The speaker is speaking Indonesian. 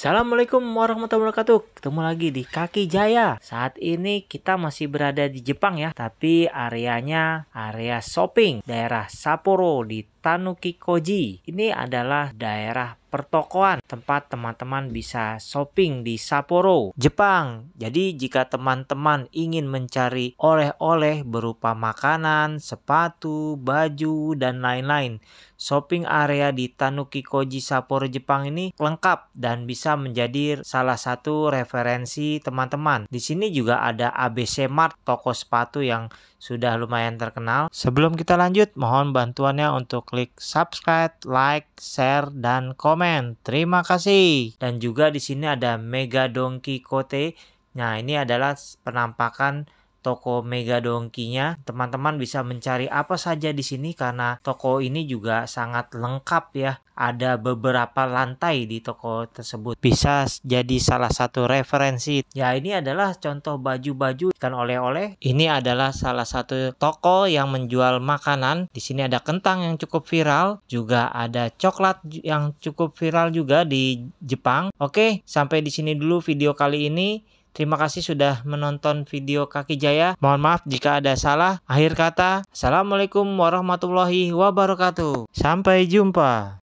Assalamualaikum warahmatullahi wabarakatuh. Ketemu lagi di Kaki Jaya. Saat ini kita masih berada di Jepang ya, tapi areanya area shopping daerah Sapporo di Tanuki Koji. Ini adalah daerah pertokoan tempat teman-teman bisa shopping di Sapporo, Jepang. Jadi jika teman-teman ingin mencari oleh-oleh berupa makanan, sepatu, baju dan lain-lain shopping area di Tanuki Koji Sapporo Jepang ini lengkap dan bisa menjadi salah satu referensi teman-teman. Di sini juga ada ABC Mart, toko sepatu yang sudah lumayan terkenal. Sebelum kita lanjut, mohon bantuannya untuk klik subscribe, like, share, dan komen. Terima kasih. Dan juga di sini ada Mega Donkey Kote. Nah, ini adalah penampakan toko Mega Donkinya. Teman-teman bisa mencari apa saja di sini karena toko ini juga sangat lengkap ya. Ada beberapa lantai di toko tersebut. Bisa jadi salah satu referensi. Ya ini adalah contoh baju-baju dan oleh-oleh. Ini adalah salah satu toko yang menjual makanan. Di sini ada kentang yang cukup viral. Juga ada coklat yang cukup viral juga di Jepang. Oke sampai di sini dulu video kali ini. Terima kasih sudah menonton video Kaki Jaya. Mohon maaf jika ada salah. Akhir kata, Assalamualaikum warahmatullahi wabarakatuh. Sampai jumpa.